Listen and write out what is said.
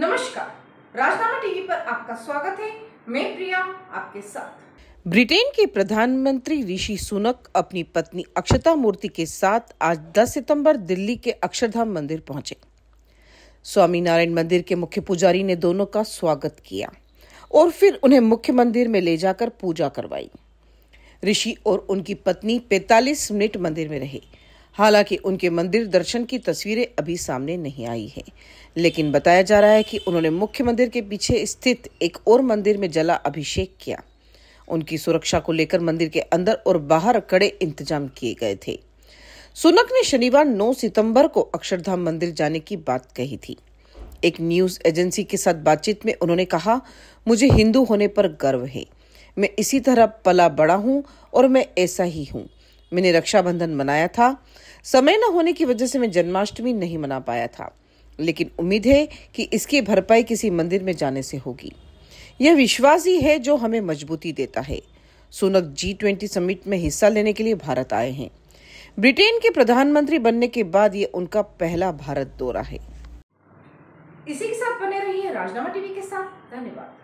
नमस्कार राजनामा टीवी पर आपका स्वागत है मैं प्रिया आपके साथ ब्रिटेन के प्रधानमंत्री ऋषि सुनक अपनी पत्नी अक्षता मूर्ति के साथ आज 10 सितंबर दिल्ली के अक्षरधाम मंदिर पहुंचे स्वामीनारायण मंदिर के मुख्य पुजारी ने दोनों का स्वागत किया और फिर उन्हें मुख्य मंदिर में ले जाकर पूजा करवाई ऋषि और उनकी पत्नी 45 मिनट मंदिर में रहे हालांकि उनके मंदिर दर्शन की तस्वीरें अभी सामने नहीं आई है लेकिन बताया जा रहा है कि उन्होंने मुख्य मंदिर के पीछे स्थित एक और मंदिर में जला अभिषेक किया उनकी सुरक्षा को लेकर मंदिर के अंदर और बाहर कड़े इंतजाम किए गए थे सुनक ने शनिवार 9 सितंबर को अक्षरधाम मंदिर जाने की बात कही थी एक न्यूज एजेंसी के साथ बातचीत में उन्होंने कहा मुझे हिंदू होने पर गर्व है मैं इसी तरह पला बड़ा हूं और मैं ऐसा ही हूं मैंने रक्षाबंधन मनाया था समय न होने की वजह से मैं जन्माष्टमी नहीं मना पाया था लेकिन उम्मीद है कि इसकी भरपाई किसी मंदिर में जाने से होगी यह विश्वास ही है जो हमें मजबूती देता है सुनक जी ट्वेंटी समिट में हिस्सा लेने के लिए भारत आए हैं ब्रिटेन के प्रधानमंत्री बनने के बाद ये उनका पहला भारत दौरा है इसी के साथ बने रहिए राजनामा टीवी के साथ धन्यवाद